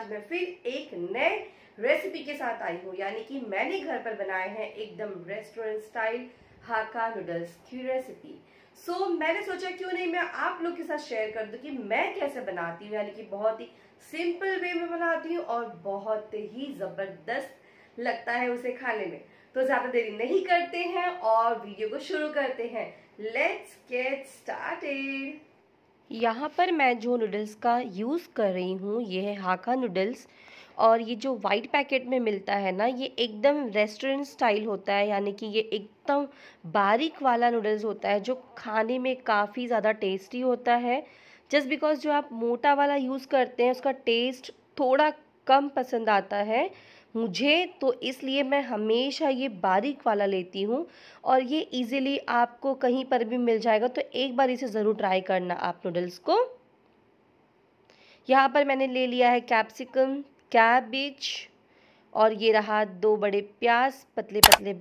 आज मैं फिर एक नए रेसिपी के साथ आई हूँ यानी कि मैंने घर पर बनाए हैं एकदम रेस्टोरेंट स्टाइल हाका नूडल्स की रेसिपी सो so, मैंने सोचा क्यों नहीं मैं आप लोग के साथ शेयर कर दूं कि मैं कैसे बनाती हूँ यानी कि बहुत ही सिंपल वे में बनाती हूँ और बहुत ही ज़बरदस्त लगता है उसे खाने में तो ज़्यादा देरी नहीं करते हैं और वीडियो को शुरू करते हैं लेट्स गेट स्टार्टेड यहाँ पर मैं जो नूडल्स का यूज़ कर रही हूँ ये है हाका नूडल्स और ये जो वाइट पैकेट में मिलता है ना ये एकदम रेस्टोरेंट स्टाइल होता है यानी कि ये एकदम बारीक वाला नूडल्स होता है जो खाने में काफ़ी ज़्यादा टेस्टी होता है जस्ट बिकॉज जो आप मोटा वाला यूज़ करते हैं उसका टेस्ट थोड़ा कम पसंद आता है मुझे तो इसलिए मैं हमेशा ये बारीक वाला लेती हूँ और ये इजीली आपको कहीं पर भी मिल जाएगा तो एक बार इसे ज़रूर ट्राई करना आप नूडल्स को यहाँ पर मैंने ले लिया है कैप्सिकम कैबिज और ये रहा दो बड़े प्याज पतले पतले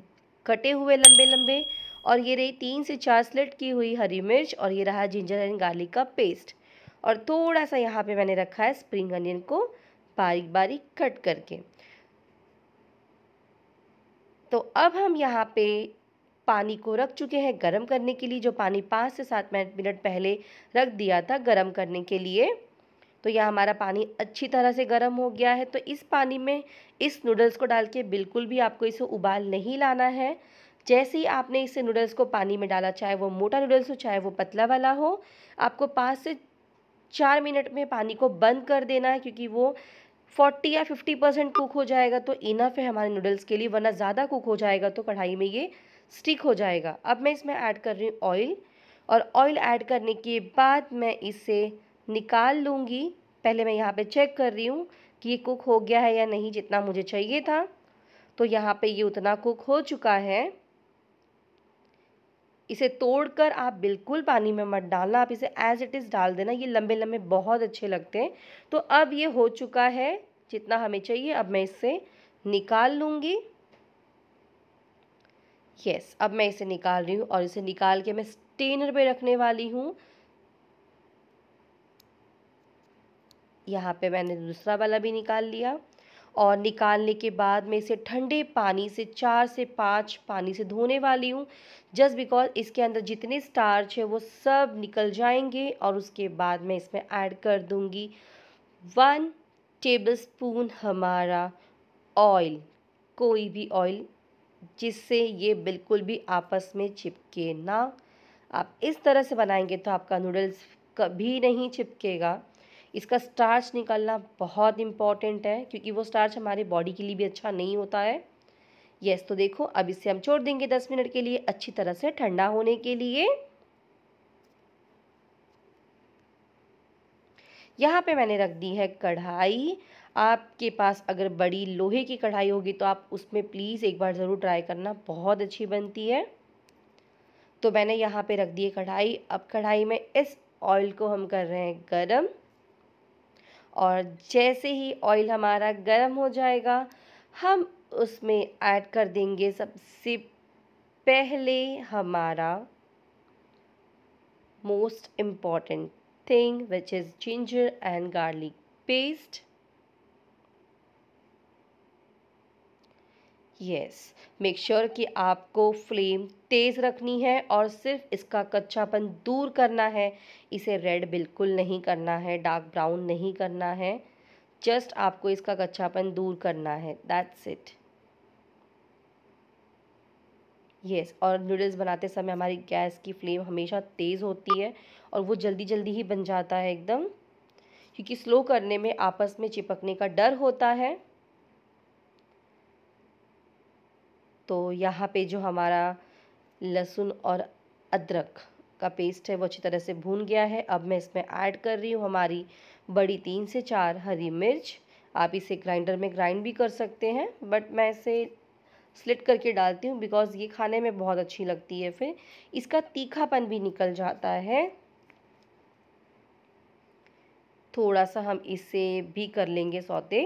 कटे हुए लंबे लंबे और ये रही तीन से चार स्लेट की हुई हरी मिर्च और ये रहा जिंजर एंड गार्लिक का पेस्ट और थोड़ा सा यहाँ पे मैंने रखा है स्प्रिंग अनियन को बारीक बारीक कट करके तो अब हम यहाँ पे पानी को रख चुके हैं गर्म करने के लिए जो पानी पाँच से सात मिनट पहले रख दिया था गर्म करने के लिए तो यह हमारा पानी अच्छी तरह से गर्म हो गया है तो इस पानी में इस नूडल्स को डाल के बिल्कुल भी आपको इसे उबाल नहीं लाना है जैसे ही आपने इसे नूडल्स को पानी में डाला चाहे वो मोटा नूडल्स हो चाहे वो पतला वाला हो आपको पाँच से चार मिनट में पानी को बंद कर देना है क्योंकि वो फोर्टी या फिफ्टी परसेंट कुक हो जाएगा तो इनफ है हमारे नूडल्स के लिए वरना ज़्यादा कुक हो जाएगा तो कढ़ाई में ये स्टिक हो जाएगा अब मैं इसमें ऐड कर रही हूँ ऑयल और ऑयल ऐड करने के बाद मैं इसे निकाल लूँगी पहले मैं यहाँ पे चेक कर रही हूँ कि ये कुक हो गया है या नहीं जितना मुझे चाहिए था तो यहाँ पे ये उतना कुक हो चुका है इसे तोड़कर आप बिल्कुल पानी में मत डालना आप इसे एज इट इज़ डाल देना ये लंबे लंबे बहुत अच्छे लगते हैं तो अब ये हो चुका है जितना हमें चाहिए अब मैं इसे निकाल लूँगी यस yes, अब मैं इसे निकाल रही हूँ और इसे निकाल के मैं स्टेनर पे रखने वाली हूँ यहाँ पे मैंने दूसरा वाला भी निकाल लिया और निकालने के बाद मैं इसे ठंडे पानी से चार से पाँच पानी से धोने वाली हूँ जस्ट बिकॉज इसके अंदर जितने स्टार्च है वो सब निकल जाएंगे और उसके बाद मैं इसमें ऐड कर दूँगी वन टेबल स्पून हमारा ऑयल कोई भी ऑयल जिससे ये बिल्कुल भी आपस में चिपके ना आप इस तरह से बनाएंगे तो आपका नूडल्स कभी नहीं चिपकेगा इसका स्टार्च निकालना बहुत इम्पॉर्टेंट है क्योंकि वो स्टार्च हमारे बॉडी के लिए भी अच्छा नहीं होता है यस तो देखो अब इसे हम छोड़ देंगे दस मिनट के लिए अच्छी तरह से ठंडा होने के लिए यहाँ पे मैंने रख दी है कढ़ाई आपके पास अगर बड़ी लोहे की कढ़ाई होगी तो आप उसमें प्लीज़ एक बार ज़रूर ट्राई करना बहुत अच्छी बनती है तो मैंने यहाँ पे रख दी है कढ़ाई अब कढ़ाई में इस ऑयल को हम कर रहे हैं गरम और जैसे ही ऑयल हमारा गर्म हो जाएगा हम उसमें ऐड कर देंगे सबसे पहले हमारा most important thing which is ginger and garlic paste yes make sure कि आपको फ्लेम तेज़ रखनी है और सिर्फ इसका कच्चापन दूर करना है इसे रेड बिल्कुल नहीं करना है डार्क ब्राउन नहीं करना है जस्ट आपको इसका कच्चापन दूर करना है दैट्स इट यस और नूडल्स बनाते समय हमारी गैस की फ्लेम हमेशा तेज़ होती है और वो जल्दी जल्दी ही बन जाता है एकदम क्योंकि स्लो करने में आपस में चिपकने का डर होता है तो यहाँ पे जो हमारा लहसुन और अदरक का पेस्ट है वो अच्छी तरह से भून गया है अब मैं इसमें ऐड कर रही हूँ हमारी बड़ी तीन से चार हरी मिर्च आप इसे ग्राइंडर में ग्राइंड भी कर सकते हैं बट मैं इसे स्लिट करके डालती हूँ बिकॉज़ ये खाने में बहुत अच्छी लगती है फिर इसका तीखापन भी निकल जाता है थोड़ा सा हम इसे भी कर लेंगे सौते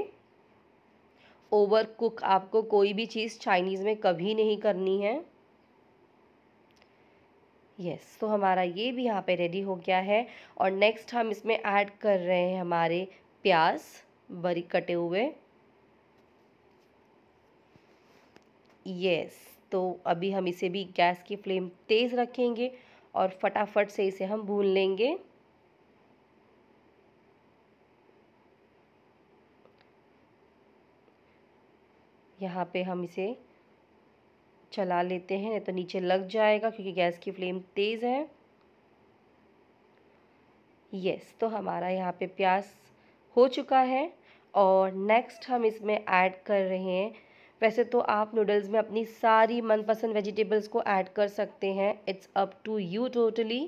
ओवर कुक आपको कोई भी चीज़ चाइनीज़ में कभी नहीं करनी है यस yes, तो so हमारा ये भी यहाँ पे रेडी हो गया है और नेक्स्ट हम इसमें ऐड कर रहे हैं हमारे प्याज बरी कटे हुए यस yes, तो अभी हम इसे भी गैस की फ्लेम तेज़ रखेंगे और फटाफट से इसे हम भून लेंगे यहाँ पे हम इसे चला लेते हैं नहीं तो नीचे लग जाएगा क्योंकि गैस की फ्लेम तेज़ है यस तो हमारा यहाँ पे प्याज हो चुका है और नेक्स्ट हम इसमें ऐड कर रहे हैं वैसे तो आप नूडल्स में अपनी सारी मनपसंद वेजिटेबल्स को ऐड कर सकते हैं it's up to you totally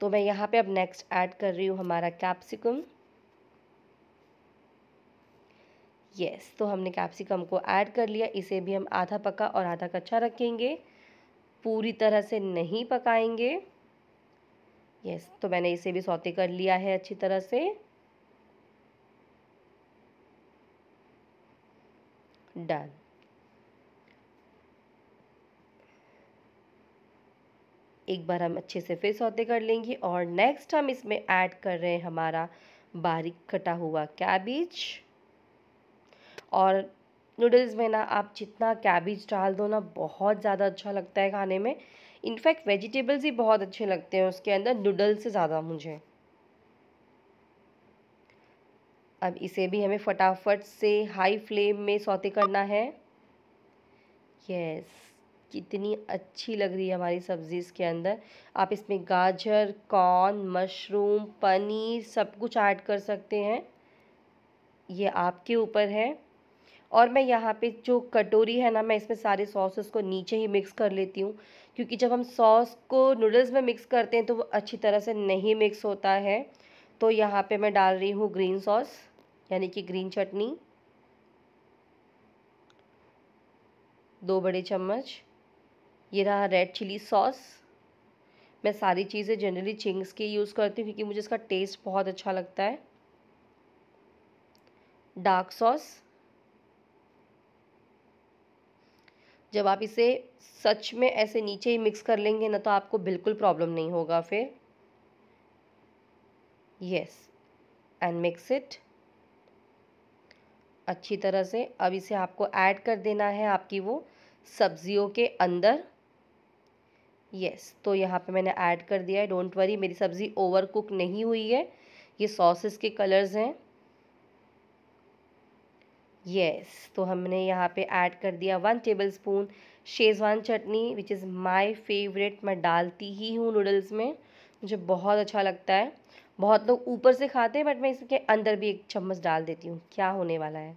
तो मैं यहाँ पे अब नेक्स्ट ऐड कर रही हूँ हमारा कैप्सिकम यस तो हमने कैप्सिकम को ऐड कर लिया इसे भी हम आधा पका और आधा कच्चा रखेंगे पूरी तरह से नहीं पकाएंगे यस तो मैंने इसे भी सौते कर लिया है अच्छी तरह से डन एक बार हम अच्छे से फिर सौते कर लेंगे और नेक्स्ट हम इसमें ऐड कर रहे हैं हमारा बारीक कटा हुआ कैबिज और नूडल्स में ना आप जितना कैबिज डाल दो ना बहुत ज़्यादा अच्छा लगता है खाने में इनफैक्ट वेजिटेबल्स ही बहुत अच्छे लगते हैं उसके अंदर नूडल्स से ज़्यादा मुझे अब इसे भी हमें फटाफट से हाई फ्लेम में सौते करना है यस कितनी अच्छी लग रही है हमारी सब्ज़ी इसके अंदर आप इसमें गाजर कॉर्न मशरूम पनीर सब कुछ ऐड कर सकते हैं ये आपके ऊपर है और मैं यहाँ पे जो कटोरी है ना मैं इसमें सारे सॉसेस को नीचे ही मिक्स कर लेती हूँ क्योंकि जब हम सॉस को नूडल्स में मिक्स करते हैं तो वो अच्छी तरह से नहीं मिक्स होता है तो यहाँ पे मैं डाल रही हूँ ग्रीन सॉस यानी कि ग्रीन चटनी दो बड़े चम्मच ये रहा रेड चिली सॉस मैं सारी चीज़ें जनरली चिंग्स की यूज़ करती हूँ क्योंकि मुझे इसका टेस्ट बहुत अच्छा लगता है डार्क सॉस जब आप इसे सच में ऐसे नीचे ही मिक्स कर लेंगे ना तो आपको बिल्कुल प्रॉब्लम नहीं होगा फिर यस एंड मिक्स इट अच्छी तरह से अब इसे आपको ऐड कर देना है आपकी वो सब्जियों के अंदर यस yes, तो यहाँ पे मैंने ऐड कर दिया है डोंट वरी मेरी सब्ज़ी ओवर कुक नहीं हुई है ये सॉसेस के कलर्स हैं येस तो हमने यहाँ पे ऐड कर दिया one tablespoon Schezwan chutney which is my favourite मैं डालती ही हूँ नूडल्स में मुझे बहुत अच्छा लगता है बहुत लोग ऊपर से खाते हैं बट मैं इसके अंदर भी एक चम्मच डाल देती हूँ क्या होने वाला है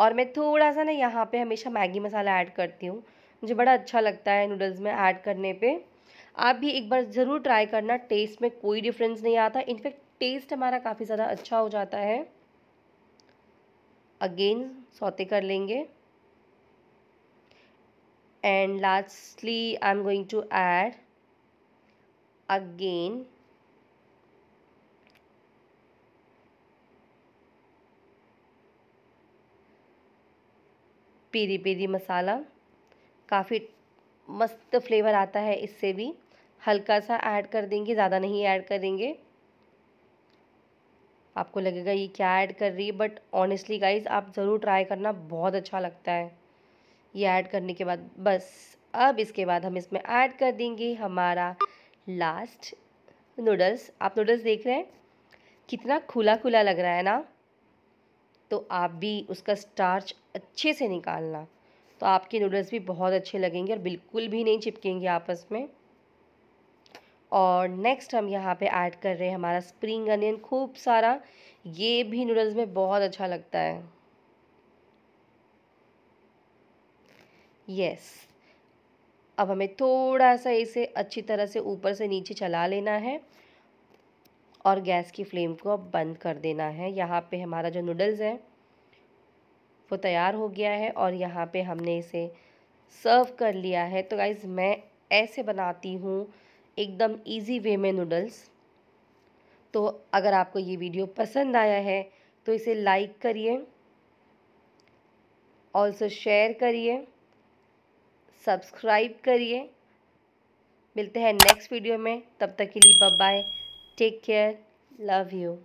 और मैं थोड़ा सा ना यहाँ पे हमेशा मैगी मसाला ऐड करती हूँ मुझे बड़ा अच्छा लगता है नूडल्स में ऐड करने पे आप भी एक बार ज़रूर ट्राई करना टेस्ट में कोई डिफरेंस नहीं आता इनफैक्ट टेस्ट हमारा काफ़ी ज़्यादा अच्छा हो जाता है अगेन सौते कर लेंगे and lastly I am going to add again peri peri masala काफ़ी मस्त फ्लेवर आता है इससे भी हल्का सा ऐड कर देंगे ज़्यादा नहीं ऐड करेंगे आपको लगेगा ये क्या ऐड कर रही है बट ऑनेस्टली गाइज आप ज़रूर ट्राई करना बहुत अच्छा लगता है ये ऐड करने के बाद बस अब इसके बाद हम इसमें ऐड कर देंगे हमारा लास्ट नूडल्स आप नूडल्स देख रहे हैं कितना खुला खुला लग रहा है ना तो आप भी उसका स्टार्च अच्छे से निकालना तो आपके नूडल्स भी बहुत अच्छे लगेंगे और बिल्कुल भी नहीं चिपकेंगे आपस में और नेक्स्ट हम यहाँ पे ऐड कर रहे हैं हमारा स्प्रिंग अनियन खूब सारा ये भी नूडल्स में बहुत अच्छा लगता है यस अब हमें थोड़ा सा इसे अच्छी तरह से ऊपर से नीचे चला लेना है और गैस की फ्लेम को अब बंद कर देना है यहाँ पे हमारा जो नूडल्स है वो तैयार हो गया है और यहाँ पे हमने इसे सर्व कर लिया है तो गाइज़ मैं ऐसे बनाती हूँ एकदम इजी वे में नूडल्स तो अगर आपको ये वीडियो पसंद आया है तो इसे लाइक करिए ऑल्सो शेयर करिए सब्सक्राइब करिए मिलते हैं नेक्स्ट वीडियो में तब तक के लिए bye bye take care love you